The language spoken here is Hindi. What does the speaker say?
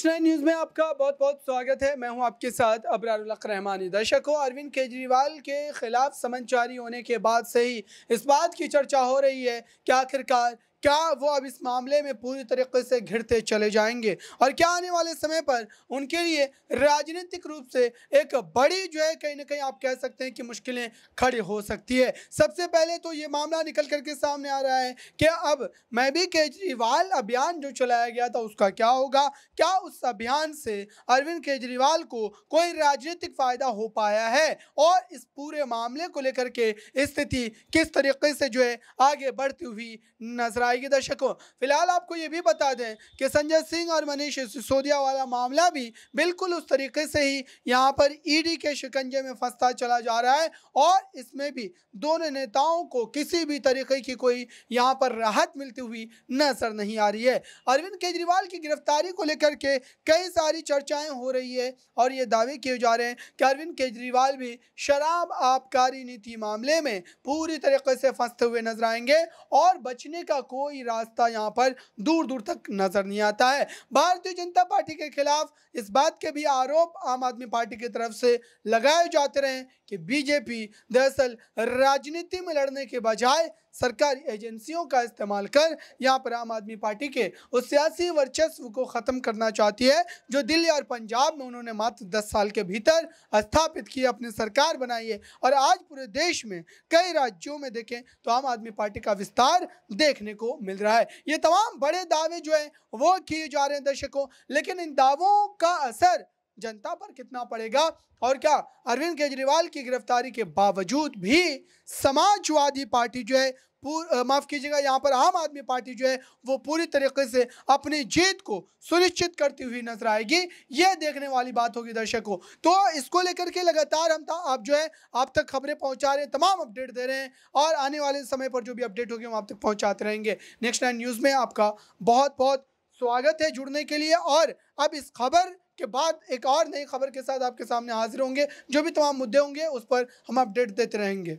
एच नाइन न्यूज़ में आपका बहुत बहुत स्वागत है मैं हूं आपके साथ अबरारक रहमानी दर्शकों अरविंद केजरीवाल के खिलाफ समन जारी होने के बाद से ही इस बात की चर्चा हो रही है कि आखिरकार क्या वो अब इस मामले में पूरी तरीके से घिरते चले जाएंगे और क्या आने वाले समय पर उनके लिए राजनीतिक रूप से एक बड़ी जो है कहीं ना कहीं आप कह सकते हैं कि मुश्किलें खड़ी हो सकती है सबसे पहले तो ये मामला निकल करके सामने आ रहा है कि अब मैं भी केजरीवाल अभियान जो चलाया गया था उसका क्या होगा क्या उस अभियान से अरविंद केजरीवाल को कोई राजनीतिक फ़ायदा हो पाया है और इस पूरे मामले को लेकर के स्थिति किस तरीके से जो है आगे बढ़ती हुई नजर आएगी दर्शकों फिलहाल आपको ये भी बता दें कि संजय सिंह और मनीष सिसोदिया वाला मामला भी बिल्कुल उस तरीके से ही यहाँ पर ईडी e के शिकंजे में फंसता चला जा रहा है और इसमें भी दोनों नेताओं को किसी भी तरीके की कोई यहाँ पर राहत मिलती हुई नजर नहीं आ रही है अरविंद केजरीवाल की गिरफ्तारी को लेकर के कई सारी चर्चाएं हो रही है और ये दावे किए जा रहे हैं कि अरविंद केजरीवाल भी शराब आबकारी नीति मामले में पूरी तरीके से फंसते हुए नजर आएंगे और बचने का कोई कोई रास्ता यहाँ पर दूर दूर तक नजर नहीं आता है भारतीय जनता पार्टी के खिलाफ इस बात के भी आरोप आम आदमी पार्टी की तरफ से लगाए जाते रहे कि बीजेपी दरअसल राजनीति में लड़ने के बजाय सरकारी एजेंसियों का इस्तेमाल कर यहाँ पर आम आदमी पार्टी के उस सियासी वर्चस्व को ख़त्म करना चाहती है जो दिल्ली और पंजाब में उन्होंने मात्र दस साल के भीतर स्थापित की अपनी सरकार बनाई है और आज पूरे देश में कई राज्यों में देखें तो आम आदमी पार्टी का विस्तार देखने को मिल रहा है ये तमाम बड़े दावे जो हैं वो किए जा रहे हैं दर्शकों लेकिन इन दावों का असर जनता पर कितना पड़ेगा और क्या अरविंद केजरीवाल की गिरफ्तारी के बावजूद भी समाजवादी पार्टी जो है माफ कीजिएगा यहाँ पर आम आदमी पार्टी जो है वो पूरी तरीके से अपनी जीत को सुनिश्चित करती हुई नजर आएगी ये देखने वाली बात होगी दर्शकों तो इसको लेकर के लगातार हम आप जो है आप तक खबरें पहुंचा रहे हैं तमाम अपडेट दे रहे हैं और आने वाले समय पर जो भी अपडेट होगी हम आप तक पहुँचाते रहेंगे नेक्स्ट नाइन न्यूज़ में आपका बहुत बहुत स्वागत है जुड़ने के लिए और अब इस खबर के बाद एक और नई खबर के साथ आपके सामने हाजिर होंगे जो भी तमाम मुद्दे होंगे उस पर हम अपडेट देते रहेंगे